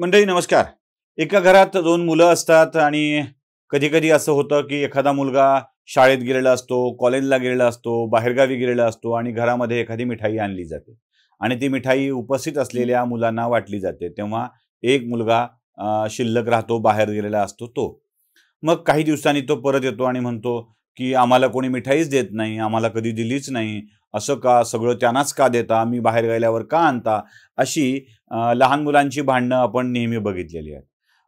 मंडळी नमस्कार एका घरात दोन मुलं असतात आणि कधी कधी असं होतं की एखादा मुलगा शाळेत गेलेला असतो कॉलेजला गेलेला असतो बाहेरगावी गेलेला असतो आणि घरामध्ये एखादी मिठाई आणली जाते आणि ती मिठाई उपस्थित असलेल्या मुलांना वाटली जाते तेव्हा एक मुलगा शिल्लक राहतो बाहेर गेलेला असतो तो मग काही दिवसांनी तो परत येतो आणि म्हणतो की आम्हाला कोणी मिठाईच देत नाही आम्हाला कधी दिलीच नाही असं का सगळं त्यांनाच का देता मी बाहेर गेल्यावर का आणता अशी लहान मुलांची भांडणं आपण नेहमी बघितलेली आहेत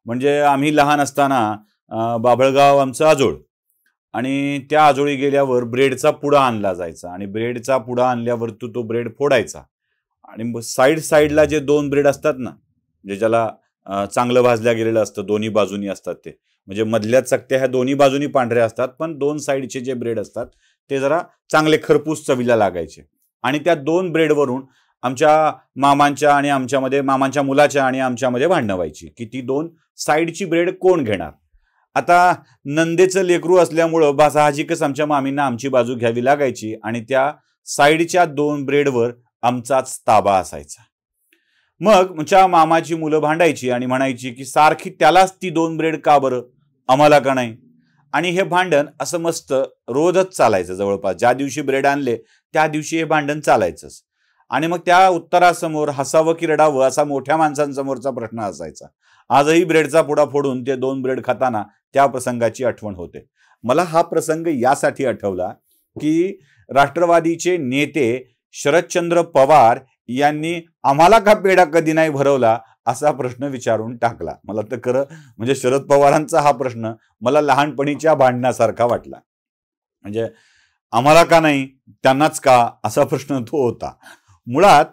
म्हणजे आम्ही लहान असताना बाभळगाव आमचं आजोळ आणि त्या आजोळी गेल्यावर ब्रेडचा पुडा आणला जायचा आणि ब्रेडचा पुडा आणल्यावर तू तो ब्रेड फोडायचा आणि साईड साईडला जे दोन ब्रेड असतात ना म्हणजे ज्याला चांगलं भाजल्या गेलेलं असतं दोन्ही बाजूनी असतात ते म्हणजे मधल्या चकत्या ह्या दोन्ही बाजूनी पांढऱ्या असतात पण दोन साईडचे जे ब्रेड असतात ते जरा चांगले खरपूस चवीला लागायचे आणि त्या दोन ब्रेडवरून आमच्या मामांच्या आणि आमच्यामध्ये मामांच्या मुलाच्या आणि आमच्यामध्ये भांडणं व्हायची की ती दोन साईडची ब्रेड कोण घेणार आता नंदेचं लेकरू असल्यामुळं बा साहजिकच आमच्या मामींना आमची बाजू घ्यावी लागायची आणि त्या साईडच्या दोन ब्रेडवर आमचाच ताबा असायचा मग म्हणजे मामाची मुलं भांडायची आणि म्हणायची की सारखी त्यालाच ती दोन ब्रेड का बरं आम्हाला का नाही आणि हे भांडण असं मस्त रोजच चालायचं जवळपास ज्या दिवशी ब्रेड आणले त्या दिवशी हे भांडण चालायचंच आणि मग त्या उत्तरासमोर हसावं की रडावं असा मोठ्या माणसांसमोरचा प्रश्न असायचा आजही ब्रेडचा पुडा फोडून ते दोन ब्रेड खाताना त्या प्रसंगाची आठवण होते मला हा प्रसंग यासाठी आठवला की राष्ट्रवादीचे नेते शरदचंद्र पवार यांनी आम्हाला का पेढा कधी नाही भरवला असा प्रश्न विचारून टाकला मला तर खरं म्हणजे शरद पवारांचा हा प्रश्न मला लहानपणीच्या भांडण्यासारखा वाटला म्हणजे आम्हाला का नाही त्यांनाच का असा प्रश्न तो होता मुळात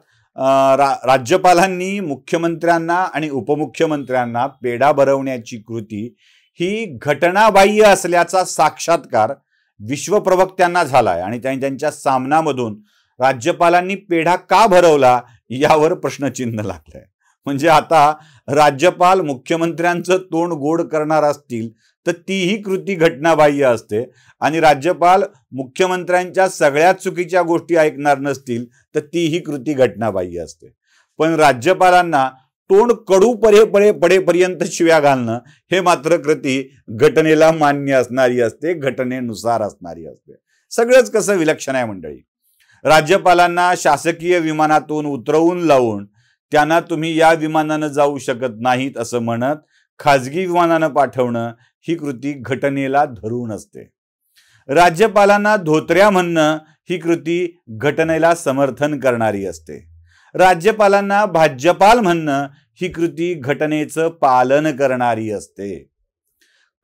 रा राज्यपालांनी मुख्यमंत्र्यांना आणि उपमुख्यमंत्र्यांना पेढा भरवण्याची कृती ही घटनाबाह्य असल्याचा साक्षात्कार विश्वप्रवक्त्यांना झालाय आणि त्यांच्या सामनामधून राज्यपालांनी पेढा का भरवला यावर प्रश्नचिन्ह लागलंय म्हणजे आता राज्यपाल मुख्यमंत्र्यांचं तोंड गोड करणार असतील तर तीही कृती घटनाबाह्य असते आणि राज्यपाल मुख्यमंत्र्यांच्या सगळ्यात चुकीच्या गोष्टी ऐकणार नसतील तर तीही कृती घटनाबाह्य असते पण राज्यपालांना तोंड कडू पडे पडे पडेपर्यंत शिव्या घालणं हे मात्र कृती घटनेला मान्य असणारी असते घटनेनुसार असणारी असते सगळंच कसं विलक्षण आहे मंडळी राज्यपालांना शासकीय विमानातून उतरवून लावून त्यांना तुम्ही या विमानानं जाऊ शकत नाहीत असं म्हणत खाजगी विमानानं पाठवणं ही कृती घटनेला धरून असते राज्यपालांना धोत्र्या म्हणणं ही कृती घटनेला समर्थन करणारी असते राज्यपालांना भाज्यपाल म्हणणं ही कृती घटनेचं पालन करणारी असते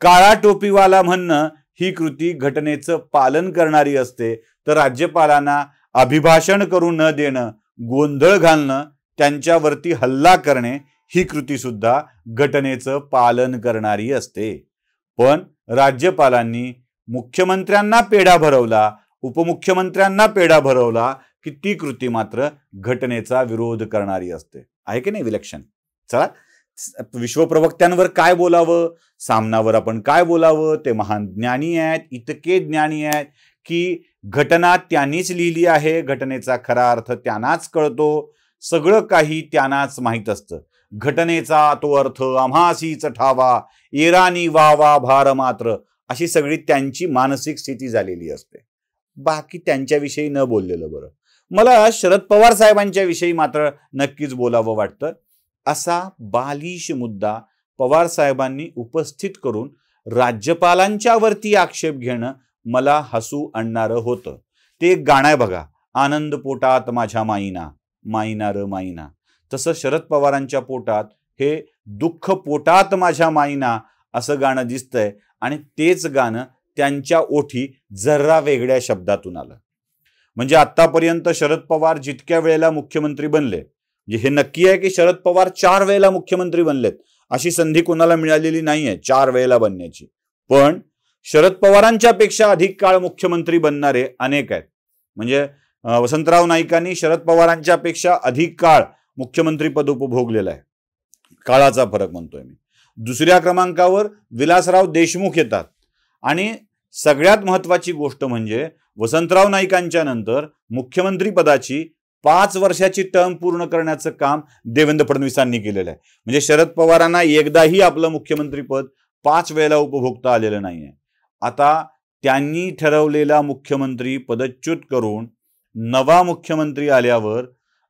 काळा टोपीवाला म्हणणं ही कृती घटनेचं पालन करणारी असते तर राज्यपालांना अभिभाषण करू न देणं गोंधळ घालणं त्यांच्यावरती हल्ला करणे ही कृती सुद्धा घटनेचं पालन करणारी असते पण राज्यपालांनी मुख्यमंत्र्यांना पेढा भरवला उपमुख्यमंत्र्यांना पेढा भरवला की ती कृती मात्र घटनेचा विरोध करणारी असते आहे की नाही विलक्षण चला विश्वप्रवक्त्यांवर काय बोलावं सामनावर आपण काय बोलावं ते महान ज्ञानी आहेत इतके ज्ञानी आहेत की घटना त्यांनीच लिहिली आहे घटनेचा खरा अर्थ त्यांनाच कळतो सगळं काही त्यांनाच माहीत असतं घटनेचा तो अर्थ आम्हासीच ठावा इराणी वावा भार मात्र अशी सगळी त्यांची मानसिक स्थिती झालेली असते बाकी त्यांच्याविषयी न बोललेलं बरं मला शरद पवार साहेबांच्या विषयी मात्र नक्कीच बोलावं वाटतं असा बालिश मुद्दा पवार साहेबांनी उपस्थित करून राज्यपालांच्यावरती आक्षेप घेणं मला हसू आणणारं होतं ते एक गाणं आहे बघा आनंद पोटात माझ्या माईना माईना र माईना तसं शरद पवारांच्या पोटात हे दुःख पोटात माझ्या माईना असं गाणं दिसतंय आणि तेच गाणं त्यांच्या ओठी जरा वेगळ्या शब्दातून आलं म्हणजे आतापर्यंत शरद पवार जितक्या वेळेला मुख्यमंत्री बनले म्हणजे हे नक्की आहे की शरद पवार चार वेळेला मुख्यमंत्री बनलेत अशी संधी कोणाला मिळालेली नाहीये चार वेळेला बनण्याची पण शरद पवारांच्या पेक्षा अधिक काळ मुख्यमंत्री बनणारे अनेक आहेत म्हणजे वसंतराव नाईकांनी शरद पवारांच्या पेक्षा अधिक काळ मुख्यमंत्रीपद उपभोगलेलं आहे काळाचा फरक म्हणतोय मी दुसऱ्या क्रमांकावर विलासराव देशमुख येतात आणि सगळ्यात महत्वाची गोष्ट म्हणजे वसंतराव नाईकांच्या नंतर मुख्यमंत्रीपदाची पाच वर्षाची टर्म पूर्ण करण्याचं काम देवेंद्र फडणवीसांनी केलेलं आहे म्हणजे शरद पवारांना एकदाही आपलं मुख्यमंत्रीपद पाच वेळेला उपभोगता आलेलं नाही आहे आता त्यांनी ठरवलेला मुख्यमंत्री पदच्युत करून नवा मुख्यमंत्री आल्यावर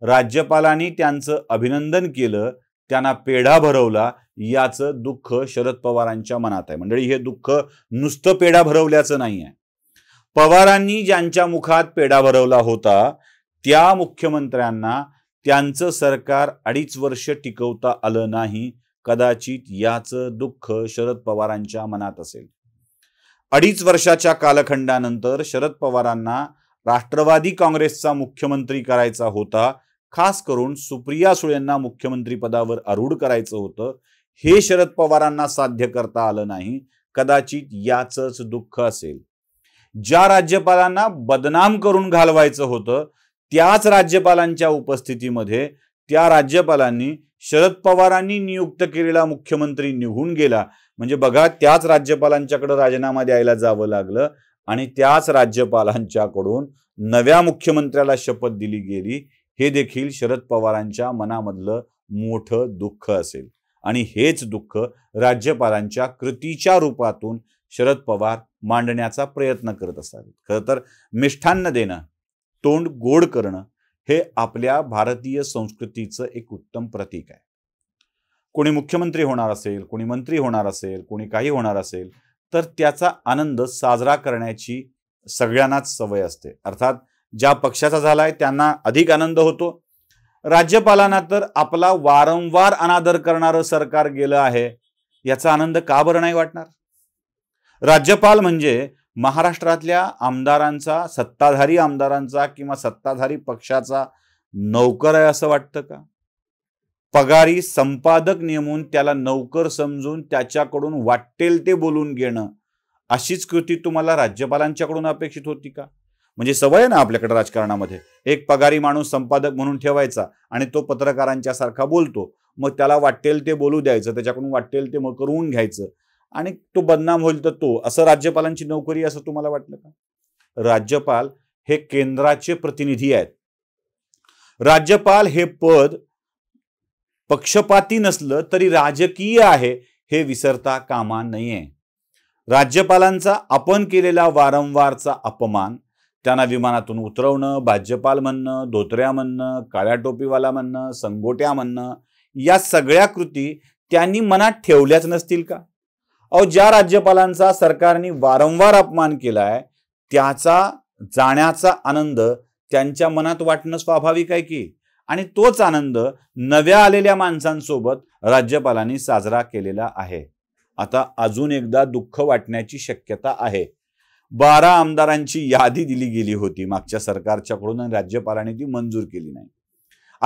राज्यपालांनी त्यांचं अभिनंदन केलं त्यांना पेढा भरवला याचं दुःख शरद पवारांच्या मनात आहे मंडळी हे दुःख नुसतं पेढा भरवल्याचं नाही आहे पवारांनी ज्यांच्या मुखात पेढा भरवला होता त्या मुख्यमंत्र्यांना त्यांचं सरकार अडीच वर्ष टिकवता आलं नाही कदाचित याचं दुःख शरद पवारांच्या मनात असेल अडीच वर्षाच्या कालखंडानंतर शरद पवारांना राष्ट्रवादी काँग्रेसचा मुख्यमंत्री करायचा होता खास करून सुप्रिया सुळेंना मुख्यमंत्री पदावर आरूढ करायचं होतं हे शरद पवारांना साध्य करता आलं नाही कदाचित याचंच दुःख असेल ज्या राज्यपालांना बदनाम करून घालवायचं होतं त्याच राज्यपालांच्या उपस्थितीमध्ये त्या राज्यपालांनी शरद पवारांनी नियुक्त केलेला मुख्यमंत्री निघून गेला म्हणजे बघा त्याच राज्यपालांच्याकडे राजीनामा द्यायला जावं लागलं आणि त्याच राज्यपालांच्याकडून नव्या मुख्यमंत्र्याला शपथ दिली गेली हे देखील शरद पवारांच्या मनामधलं मोठं दुःख असेल आणि हेच दुःख राज्यपालांच्या कृतीच्या रूपातून शरद पवार मांडण्याचा प्रयत्न करत असतात खरं तर मिष्ठान्न देणं तोंड गोड करणं हे आपल्या भारतीय संस्कृतीचं एक उत्तम प्रतीक आहे कोणी मुख्यमंत्री होणार असेल कोणी मंत्री होणार असेल कोणी काही होणार असेल तर त्याचा आनंद साजरा करण्याची सगळ्यांनाच सवय असते अर्थात ज्या पक्षाचा झाला आहे त्यांना अधिक आनंद होतो राज्यपालांना तर आपला वारंवार अनादर करणारं सरकार गेलं आहे याचा आनंद का बरं नाही वाटणार राज्यपाल म्हणजे महाराष्ट्रातल्या आमदारांचा सत्ताधारी आमदारांचा किंवा सत्ताधारी पक्षाचा नौकर आहे असं वाटतं का पगारी संपादक नेमून त्याला नौकर समजून त्याच्याकडून वाटेल ते बोलून घेणं अशीच कृती तुम्हाला राज्यपालांच्याकडून अपेक्षित होती का म्हणजे सवय आहे ना आपल्याकडे राजकारणामध्ये एक पगारी माणूस संपादक म्हणून ठेवायचा आणि तो पत्रकारांच्या सारखा बोलतो मग त्याला वाटेल ते बोलू द्यायचं त्याच्याकडून वाटेल ते मग करून घ्यायचं आणि तो बदनाम होईल तर तो असं राज्यपालांची नोकरी असं तुम्हाला वाटलं का राज्यपाल हे केंद्राचे प्रतिनिधी आहेत राज्यपाल हे पद पक्षपाती नसलं तरी राजकीय आहे हे विसरता कामा नाहीये राज्यपालांचा आपण केलेला वारंवारचा अपमान त्यांना विमानातून उतरवणं भाज्यपाल म्हणणं धोत्र्या म्हणणं काळ्या टोपीवाला म्हणणं संगोट्या म्हणणं या सगळ्या कृती त्यांनी मनात ठेवल्याच नसतील का अहो ज्या राज्यपालांचा सरकारने वारंवार अपमान केलाय त्याचा जाण्याचा आनंद त्यांच्या मनात वाटणं स्वाभाविक आहे की आणि तोच आनंद नव्या आलेल्या माणसांसोबत राज्यपालांनी साजरा केलेला आहे आता अजून एकदा दुःख वाटण्याची शक्यता आहे बारा आमदारांची यादी दिली गेली होती मागच्या सरकारच्याकडून आणि राज्यपालांनी ती मंजूर केली नाही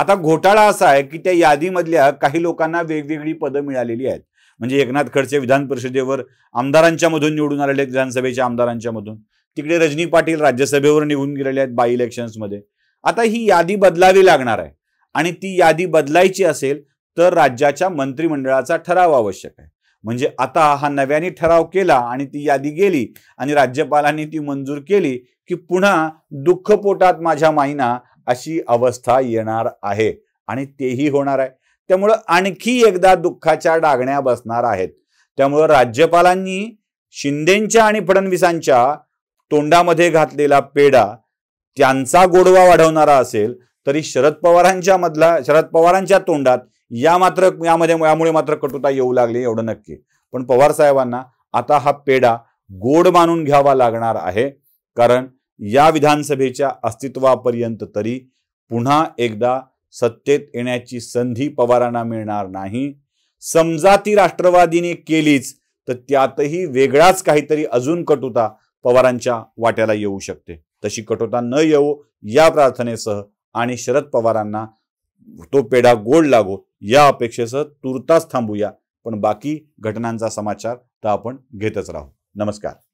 आता घोटाळा असा आहे की त्या यादीमधल्या काही लोकांना वेगवेगळी पदं मिळालेली आहेत म्हणजे एकनाथ खडसे विधान परिषदेवर आमदारांच्या मधून निवडून आलेले आहेत विधानसभेच्या आमदारांच्या मधून तिकडे रजनी पाटील राज्यसभेवर निघून गेलेले आहेत बाय इलेक्शन्समध्ये आता ही यादी बदलावी लागणार आहे आणि ती यादी बदलायची असेल तर राज्याच्या मंत्रिमंडळाचा ठराव आवश्यक आहे म्हणजे आता हा नव्याने ठराव केला आणि ती यादी गेली आणि राज्यपालांनी ती मंजूर केली की पुन्हा दुःख पोटात माझ्या माईना अशी अवस्था येणार आहे आणि तेही होणार आहे त्यामुळं आणखी एकदा दुःखाच्या डागण्या बसणार आहेत त्यामुळं राज्यपालांनी शिंदेच्या आणि फडणवीसांच्या तोंडामध्ये घातलेला पेडा त्यांचा गोडवा वाढवणारा असेल तरी शरद पवारांच्या मधला शरद पवारांच्या तोंडात या मात्र यामध्ये यामुळे मात्र कटुता येऊ लागली एवढं नक्की पण पवार साहेबांना आता हा पेढा गोड मानून घ्यावा लागणार आहे कारण या विधानसभेच्या अस्तित्वापर्यंत तरी पुन्हा एकदा सत्तेत येण्याची संधी पवारांना मिळणार नाही समजा ती राष्ट्रवादीने केलीच तर त्यातही वेगळाच काहीतरी अजून कटुता पवारांच्या वाट्याला येऊ शकते तशी कटुता न येऊ या प्रार्थनेसह आणि शरद पवारांना तो पेढा गोड लागो या अपेक्षेसह तुर्तास थांबूया पण बाकी घटनांचा समाचार तर आपण घेतच राहू नमस्कार